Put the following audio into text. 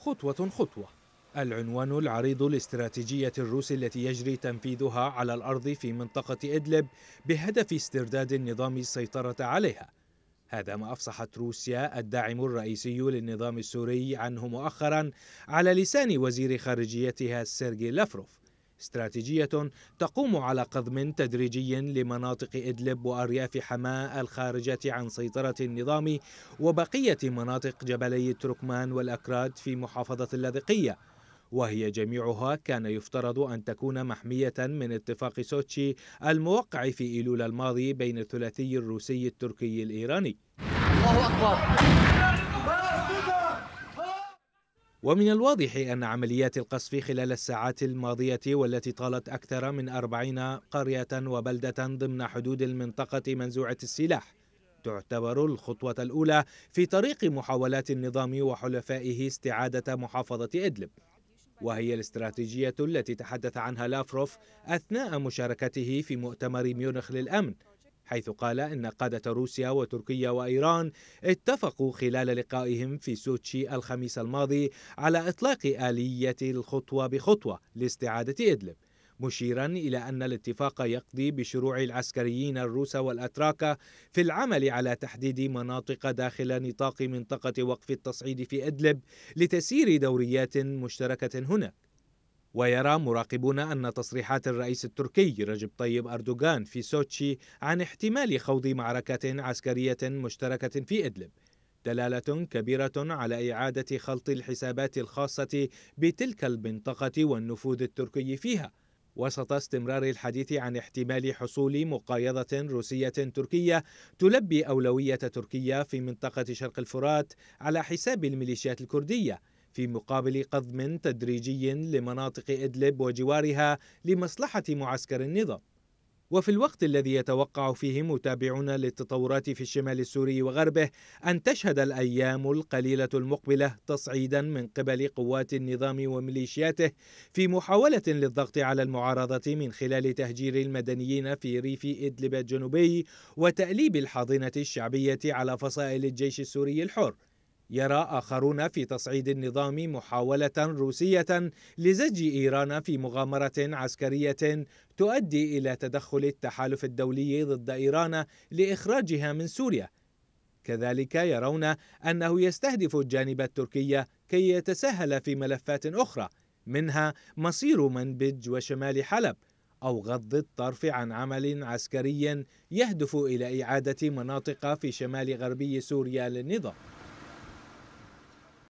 خطوة خطوة العنوان العريض لاستراتيجية الروس التي يجري تنفيذها على الأرض في منطقة إدلب بهدف استرداد النظام السيطرة عليها هذا ما أفصحت روسيا الداعم الرئيسي للنظام السوري عنه مؤخرا على لسان وزير خارجيتها سيرجي لافروف استراتيجية تقوم على قضم تدريجي لمناطق إدلب وأرياف حماة الخارجة عن سيطرة النظام وبقية مناطق جبلي التركمان والأكراد في محافظة اللاذقية وهي جميعها كان يفترض أن تكون محمية من اتفاق سوتشي الموقع في إيلول الماضي بين الثلاثي الروسي التركي الإيراني الله أكبر ومن الواضح أن عمليات القصف خلال الساعات الماضية والتي طالت أكثر من أربعين قرية وبلدة ضمن حدود المنطقة منزوعة السلاح تعتبر الخطوة الأولى في طريق محاولات النظام وحلفائه استعادة محافظة إدلب وهي الاستراتيجية التي تحدث عنها لافروف أثناء مشاركته في مؤتمر ميونخ للأمن حيث قال إن قادة روسيا وتركيا وإيران اتفقوا خلال لقائهم في سوتشي الخميس الماضي على إطلاق آلية الخطوة بخطوة لاستعادة إدلب مشيرا إلى أن الاتفاق يقضي بشروع العسكريين الروس والأتراك في العمل على تحديد مناطق داخل نطاق منطقة وقف التصعيد في إدلب لتسيير دوريات مشتركة هناك ويرى مراقبون أن تصريحات الرئيس التركي رجب طيب أردوغان في سوتشي عن احتمال خوض معركة عسكرية مشتركة في إدلب دلالة كبيرة على إعادة خلط الحسابات الخاصة بتلك المنطقة والنفوذ التركي فيها وسط استمرار الحديث عن احتمال حصول مقايضة روسية تركية تلبي أولوية تركيا في منطقة شرق الفرات على حساب الميليشيات الكردية في مقابل قضم تدريجي لمناطق إدلب وجوارها لمصلحة معسكر النظام وفي الوقت الذي يتوقع فيه متابعون للتطورات في الشمال السوري وغربه أن تشهد الأيام القليلة المقبلة تصعيدا من قبل قوات النظام وميليشياته في محاولة للضغط على المعارضة من خلال تهجير المدنيين في ريف إدلب الجنوبي وتأليب الحاضنة الشعبية على فصائل الجيش السوري الحر يرى آخرون في تصعيد النظام محاولة روسية لزج إيران في مغامرة عسكرية تؤدي إلى تدخل التحالف الدولي ضد إيران لإخراجها من سوريا كذلك يرون أنه يستهدف الجانب التركي كي يتسهل في ملفات أخرى منها مصير منبج وشمال حلب أو غض الطرف عن عمل عسكري يهدف إلى إعادة مناطق في شمال غربي سوريا للنظام